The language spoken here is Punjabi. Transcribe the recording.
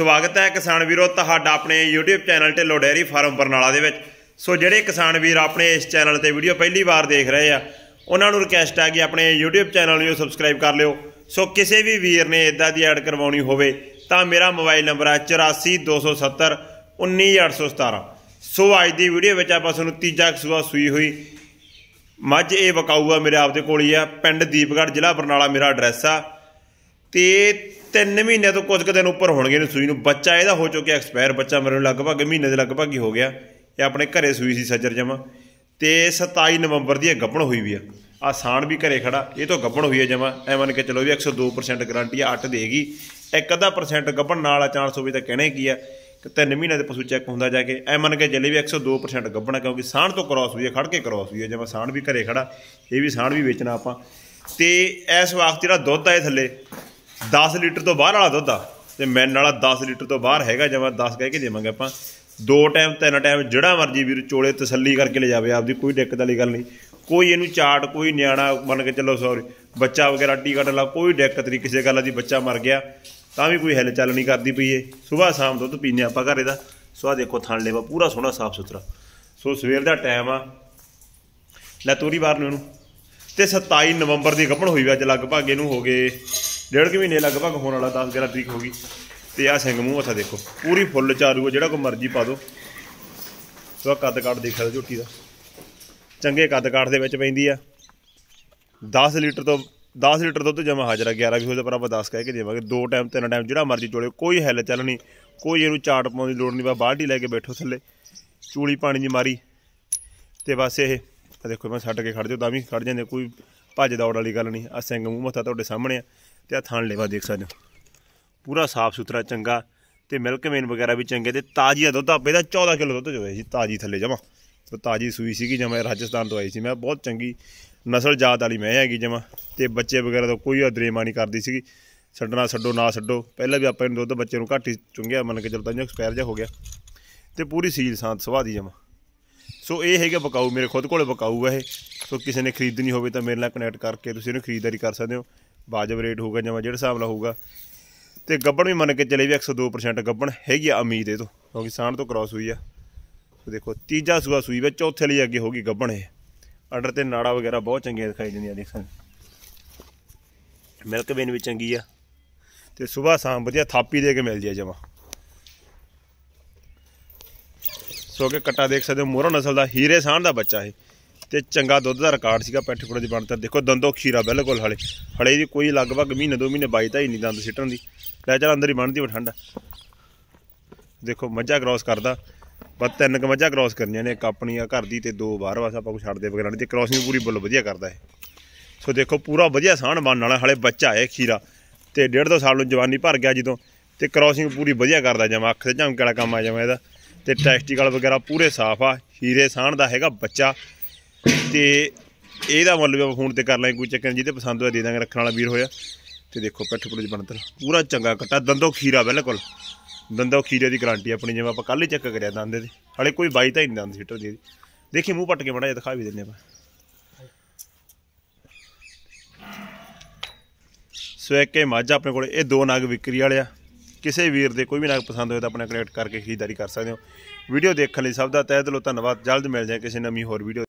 ਸਵਾਗਤ ਹੈ ਕਿਸਾਨ ਵੀਰੋ ਤੁਹਾਡਾ ਆਪਣੇ YouTube ਚੈਨਲ ਤੇ ਲੋਡੇਰੀ ਫਾਰਮ ਬਰਨਾਲਾ ਦੇ ਵਿੱਚ ਸੋ ਜਿਹੜੇ ਕਿਸਾਨ ਵੀਰ ਆਪਣੇ ਇਸ ਚੈਨਲ ਤੇ ਵੀਡੀਓ ਪਹਿਲੀ ਵਾਰ ਦੇਖ ਰਹੇ ਆ ਉਹਨਾਂ ਨੂੰ ਰਿਕਵੈਸਟ ਆ ਕਿ ਆਪਣੇ YouTube ਚੈਨਲ ਨੂੰ ਸਬਸਕ੍ਰਾਈਬ ਕਰ ਲਿਓ ਸੋ ਕਿਸੇ ਵੀ ਵੀਰ ਨੇ ਇਦਾਂ ਦੀ ਐਡ ਕਰਵਾਉਣੀ ਹੋਵੇ ਤਾਂ ਮੇਰਾ ਮੋਬਾਈਲ ਨੰਬਰ ਹੈ 8427 ਸੋ ਅੱਜ ਦੀ ਵੀਡੀਓ ਵਿੱਚ ਆਪਾਂ ਤੁਹਾਨੂੰ ਤੀਜਾ ਕਸੂਆ ਸੂਈ ਹੋਈ ਮੱਝ ਇਹ ਵਕਾਊਆ ਮੇਰੇ ਆਪਦੇ ਕੋਲ ਹੀ ਆ ਪਿੰਡ ਦੀਪਗੜ੍ਹ ਜ਼ਿਲ੍ਹਾ ਬਰਨਾਲਾ ਮੇਰਾ ਐਡਰੈਸ ਆ ਤੇ ਤਿੰਨ ਮਹੀਨੇ ਤੋਂ ਕੁਝ ਕੁ ਦਿਨ ਉੱਪਰ ਹੋਣਗੇ ਨੇ ਸੂਈ ਨੂੰ ਬੱਚਾ ਇਹਦਾ ਹੋ ਚੁੱਕਿਆ ਐਕਸਪਾਇਰ ਬੱਚਾ ਮਰਨ ਲੱਗਭਗ ਮਹੀਨੇ ਦੇ ਲਗਭਗ ਹੀ ਹੋ ਗਿਆ ਇਹ ਆਪਣੇ ਘਰੇ ਸੂਈ ਸੀ ਸੱਜਰ ਜਮਾ ਤੇ 27 ਨਵੰਬਰ ਦੀ ਇਹ ਗੱਪਣ ਹੋਈ ਵੀ ਆ ਆ ਸਾਣ ਵੀ ਘਰੇ ਖੜਾ ਇਹ ਤੋਂ ਗੱਪਣ ਹੋਈ ਹੈ ਜਮਾ ਐ ਮੰਨ ਕੇ ਚਲੋ ਵੀ 102% ਗਾਰੰਟੀ ਆ 8 ਦੇਗੀ ਇੱਕ ਅੱਧਾ ਪਰਸੈਂਟ ਗੱਪਣ ਨਾਲ ਆ 400 ਵੀ ਤਾਂ ਕਹਿਣੇ ਕੀ ਆ ਕਿ ਤਿੰਨ ਮਹੀਨੇ ਦੇ ਪਸ਼ੂ ਚੈੱਕ ਹੁੰਦਾ ਜਾ ਕੇ ਐ ਮੰਨ ਕੇ ਚੱਲੇ ਵੀ 102% ਗੱਪਣਾ ਕਿਉਂਕਿ ਸਾਣ ਤੋਂ ਕ੍ਰਾਸ ਹੋਈ ਹੈ ਖੜ ਕੇ ਕ੍ਰਾਸ ਹੋਈ ਹੈ ਜਮਾ ਸਾਣ ਵੀ ਘਰੇ ਖੜਾ ਇਹ ਵੀ ਸਾਣ ਵੀ ਵੇਚਣਾ ਆਪਾਂ ਤੇ ਇਸ ਵਕਤ ਜਿਹੜਾ ਦੁੱਧ ਆਏ ਥੱਲੇ 10 ਲੀਟਰ ਤੋਂ ਬਾਹਰ ਵਾਲਾ ਦੁੱਧ ਆ ਤੇ ਮੈਨ ਵਾਲਾ 10 ਲੀਟਰ ਤੋਂ ਬਾਹਰ ਹੈਗਾ ਜਮਾ 10 ਕਹਿ ਕੇ ਦੇਵਾਂਗੇ ਆਪਾਂ ਦੋ ਟਾਈਮ ਤਿੰਨ ਟਾਈਮ ਜਿਹੜਾ ਮਰਜੀ ਵੀਰ ਚੋਲੇ ਤਸੱਲੀ ਕਰਕੇ ਲੈ ਜਾਵੇ ਆਪਦੀ ਕੋਈ ਦਿੱਕਤ ਵਾਲੀ ਗੱਲ ਨਹੀਂ ਕੋਈ ਇਹਨੂੰ ਚਾਟ ਕੋਈ ਨਿਆਣਾ ਮੰਨ ਕੇ ਚੱਲੋ ਸੌਰੀ ਬੱਚਾ ਵਗੈਰਾ ਟੀਕਾ ਲਾ ਕੋਈ ਦਿੱਕਤ ਨਹੀਂ ਕਿਸੇ ਗੱਲ ਦੀ ਬੱਚਾ ਮਰ ਗਿਆ ਤਾਂ ਵੀ ਕੋਈ ਹਿਲ ਚੱਲ ਨਹੀਂ ਕਰਦੀ ਪਈ ਏ ਸਵੇਰ ਸ਼ਾਮ ਦੁੱਧ ਪੀਨੇ ਆਪਾਂ ਘਰੇ ਦਾ ਸੋ ਆ ਦੇਖੋ ਥਣ ਲੈਵਾ ਪੂਰਾ ਸੋਹਣਾ ਸਾਫ ਸੁਥਰਾ ਸੋ ਸਵੇਰ ਦਾ ਟਾਈਮ ਆ ਲੈ ਤੋਰੀ ਵਾਰ ਨੂੰ ਇਹਨੂੰ ਤੇ 27 ਨਵੰਬਰ ਦੀ ਗੱਪਣ ਹੋਈ ਵਾ ਅੱਜ ਲਗਭਗ ਇਹਨੂੰ ਹੋ ਗਏ ਡੇਢ ਕੁ ਮਹੀਨੇ ਲਗਭਗ ਹੋਣ ਵਾਲਾ 10 11 ਤਰੀਕ ਹੋ ਗਈ ਤੇ ਆ ਸਿੰਘ ਮੂੰਹ ਮੱਥਾ ਦੇਖੋ ਪੂਰੀ ਫੁੱਲ ਚਾਰੂ ਆ ਜਿਹੜਾ ਕੋ ਮਰਜ਼ੀ ਪਾ ਦੋ ਸੋ ਕੱਦ ਕਾਟ ਦੇਖਿਆ ਝੋਟੀ ਦਾ ਚੰਗੇ ਕੱਦ ਕੱਟ ਦੇ ਵਿੱਚ ਪੈਂਦੀ ਆ 10 ਲੀਟਰ ਤੋਂ 10 ਲੀਟਰ ਦੁੱਧ ਜਮਾ ਹਾਜ਼ਰ ਆ 11 ਵੀ ਹੋਦਾ ਪਰ ਆਪਾਂ 10 ਕਹਿ ਕੇ ਦੇਵਾਂਗੇ ਦੋ ਟਾਈਮ ਤਿੰਨ ਟਾਈਮ ਜਿਹੜਾ ਮਰਜ਼ੀ ਚੋਲੇ ਕੋਈ ਹਿੱਲ ਚੱਲਣੀ ਕੋਈ ਇਹਨੂੰ ਚਾਟ ਪਾਉਣ ਦੀ ਲੋੜ ਨਹੀਂ ਬਾ ਬਾਲਟੀ ਲੈ ਕੇ ਬੈਠੋ ਥੱਲੇ ਚੂਲੀ ਪਾਣੀ ਦੀ ਮਾਰੀ ਤੇ ਬਸ ਇਹ ਦੇਖੋ ਮੈਂ ਛੱਡ ਕੇ ਖੜ ਜਾਉ ਤਾਂ ਵੀ ਖੜ ਜਾਂਦੇ ਕੋਈ ਭੱਜ ਦੌੜ ਵਾਲੀ ਗੱਲ ਨਹੀਂ ਆ ਸਿੰਘ ਮੂੰਹ ਮੱਥਾ ਤੁਹਾਡੇ ਸਾਹਮਣੇ ਆ ਤੇ ਆ ਥਣ ਲੇਵਾ ਦੇਖ ਸਕਦੇ ਹੋ ਪੂਰਾ ਸਾਫ ਸੁਥਰਾ ਚੰਗਾ ਤੇ ਮਿਲਕ ਮੇਨ ਵਗੈਰਾ ਵੀ ਚੰਗੇ ਤੇ ਤਾਜ਼ੀ ਦੁੱਧ ਆਪੇ ਦਾ 14 ਕਿਲੋ ਦੁੱਧ ਜੋਏ ਜੀ ਤਾਜ਼ੀ ਥੱਲੇ ਜਮਾ ਤੇ ਤਾਜ਼ੀ ਸੂਈ ਸੀਗੀ ਜਮਾ ਰਾਜਸਥਾਨ ਤੋਂ ਆਈ ਸੀ ਮੈਂ ਬਹੁਤ ਚੰਗੀ ਨਸਲ ਜਾਤ ਵਾਲੀ ਮੈਂ ਹੈਗੀ ਜਮਾ ਤੇ ਬੱਚੇ ਵਗੈਰਾ ਤੋਂ ਕੋਈ ਅਦਰੇਮਾ ਨਹੀਂ ਕਰਦੀ ਸੀਗੀ ਛੱਡਣਾ ਛੱਡੋ ਨਾ ਛੱਡੋ ਪਹਿਲਾਂ ਵੀ ਆਪਾਂ ਇਹਨੂੰ ਦੁੱਧ ਬੱਚੇ ਨੂੰ ਘੱਟ ਹੀ ਚੁੰਗਿਆ ਮੰਨ ਕੇ ਚਲੋ ਤਾਂ ਐਕਸਪਾਇਰ ਜਾ ਹੋ ਗਿਆ ਤੇ ਪੂਰੀ ਸੀਲ ਸ਼ਾਂਤ ਸੁਭਾਅ ਜਮਾ ਸੋ ਇਹ ਹੈਗਾ ਬਕਾਊ ਮੇਰੇ ਖੁਦ ਕੋਲੇ ਬਕਾਊ ਹੈ ਇਹ ਸੋ ਕਿਸੇ ਨੇ ਖਰੀਦਣੀ ਹੋਵੇ ਤਾਂ ਮੇਰੇ ਨਾਲ ਕਨੈਕਟ ਕਰਕੇ ਤੁਸੀਂ ਇਹਨੂੰ ਖਰੀਦਦਾਰੀ ਕਰ ਸਕਦੇ ਹੋ ਵਾਜਬ ਰੇਟ ਹੋਊਗਾ ਜਿਵੇਂ ਜਿਹੜਾ ਹਿਸਾਬ ਨਾਲ ਹੋਊਗਾ ਤੇ ਗੱਬਣ ਵੀ ਮੰਨ ਕੇ ਚਲੇ ਵੀ 102% ਗੱਬਣ ਹੈਗੀ ਆ ਉਮੀਦ ਇਹ ਤੋਂ ਕਿਉਂਕਿ ਸਾਣ ਤੋਂ ਕ੍ਰਾਸ ਹੋਈ ਆ ਸੋ ਦੇਖੋ ਤੀਜਾ ਸੂਆ ਸੂਈ ਵਿੱਚ ਚੌਥੇ ਲਈ ਅੱਗੇ ਹੋਗੀ ਗੱਬਣ ਇਹ ਆਰਡਰ ਤੇ ਨਾੜਾ ਵਗੈਰਾ ਬਹੁਤ ਚੰਗੀਆਂ ਦਿਖਾਈ ਦਿੰਦੀਆਂ ਦੇਖਣ ਮਿਲਕ ਵੇਨ ਵੀ ਚੰਗੀ ਆ ਤੇ ਸਵੇਰ ਸ਼ਾਮ ਵਧੀਆ ਥਾਪੀ ਦੇ ਕੇ ਮਿਲਦੀ ਆ ਜਮਾ ਸੋ ਕੇ ਕਟਾ ਦੇਖ ਸਕਦੇ ਹੋ ਮੋਰਨ ਨਸਲ ਦਾ ਹੀਰੇ ਸਾਣ ਦਾ ਬੱਚਾ ਇਹ ਤੇ ਚੰਗਾ ਦੁੱਧ ਦਾ ਰਿਕਾਰਡ ਸੀਗਾ ਪੈਠਪੁਰੇ ਦੀ ਬਣਤਰ ਦੇਖੋ ਦੰਦੋ ਖੀਰਾ ਬਿਲਕੁਲ ਹਲੇ ਹਲੇ ਦੀ ਕੋਈ ਲਗਭਗ ਮਹੀਨੇ ਦੋ ਮਹੀਨੇ ਬਾਈ ਤਾਂ ਹੀ ਨਹੀਂ ਦੰਦ ਸਿੱਟਣ ਦੀ ਲੈ ਚਲ ਅੰਦਰ ਹੀ ਬਣਦੀ ਉਹ ਠੰਡ ਦੇਖੋ ਮੱਝਾ ਕ੍ਰੋਸ ਕਰਦਾ ਬਸ ਤਿੰਨ ਕ ਮੱਝਾਂ ਕ੍ਰੋਸ ਕਰਨੀਆਂ ਨੇ ਇੱਕ ਆਪਣੀ ਆ ਘਰ ਦੀ ਤੇ ਦੋ ਬਾਹਰ ਵਾਸ ਆਪਾਂ ਕੋ ਛੱਡਦੇ ਵਗੈਰਾ ਤੇ ਕ੍ਰੋਸਿੰਗ ਪੂਰੀ ਬੁੱਲ ਵਧੀਆ ਕਰਦਾ ਹੈ ਸੋ ਦੇਖੋ ਪੂਰਾ ਵਧੀਆ ਸਾਹਣ ਬਣਨ ਵਾਲਾ ਹਲੇ ਬੱਚਾ ਹੈ ਖੀਰਾ ਤੇ ਡੇਢ ਦੋ ਸਾਲ ਨੂੰ ਜਵਾਨੀ ਭਰ ਗਿਆ ਜਦੋਂ ਤੇ ਕ੍ਰੋਸਿੰਗ ਪੂਰੀ ਵਧੀਆ ਕਰਦਾ ਜਮਾ ਅੱਖ ਤੇ ਝਮਕੇ ਵਾਲਾ ਕੰਮ ਆ ਜਮਾ ਇਹਦਾ ਤੇ ਟੈਸਟੀਕਲ ਵਗੈਰਾ ਪੂਰੇ ਸਾਫ਼ ਆ ਹੀਰੇ ਸਾਹਣ ਦਾ ਹੈਗਾ ਬੱਚਾ ਤੇ ਇਹਦਾ ਮੁੱਲ ਵੀ ਆਪਾਂ ਫੋਨ ਤੇ ਕਰ ਲਾਂਗੇ ਕੋਈ ਚੱਕਰ ਜਿਹਦੇ ਪਸੰਦ ਹੋਇਆ ਦੇ ਦਾਂਗੇ ਰੱਖਣ ਵਾਲਾ ਵੀਰ ਹੋਇਆ ਤੇ ਦੇਖੋ ਪਿੱਠ ਪੁਰਜ ਬਣਤਰ ਪੂਰਾ ਚੰਗਾ ਕੱਟਾ ਦੰਦੋ ਖੀਰਾ ਬਿਲਕੁਲ ਦੰਦੋ ਖੀਰੇ ਦੀ ਗਾਰੰਟੀ ਆਪਣੀ ਜਿਵੇਂ ਆਪਾਂ ਕੱਲ ਹੀ ਚੱਕ ਕਰਿਆ ਦੰਦੇ ਦੇ ਹਲੇ ਕੋਈ ਬਾਈ ਤਾਂ ਹੀ ਨਹੀਂ ਦੰਦ ਸੀਟਰ ਦੀ ਦੇਖੀ ਮੂੰਹ ਪੱਟ ਕੇ ਬਣਾ ਜਿਹਾ ਦਿਖਾ ਵੀ ਦਿੰਨੇ ਆਪਾਂ ਸਵੇਕੇ ਮਾਝਾ ਆਪਣੇ ਕੋਲ ਇਹ ਦੋ ਨਾਗ ਵਿਕਰੀ ਵਾਲਿਆ ਕਿਸੇ ਵੀਰ ਦੇ ਕੋਈ ਵੀ ਨਾਗ ਪਸੰਦ ਹੋਵੇ ਤਾਂ ਆਪਣੇ ਕਨੈਕਟ ਕਰਕੇ ਖਰੀਦਦਾਰੀ ਕਰ ਸਕਦੇ ਹੋ ਵੀਡੀਓ ਦੇਖਣ ਲਈ ਸਭ ਦਾ ਤਹਿ ਦਿਲੋਂ ਧੰਨਵਾਦ ਜਲਦ ਮਿਲ ਜਾਏ ਕਿਸੇ ਨਵੀਂ ਹੋਰ ਵੀਡੀਓ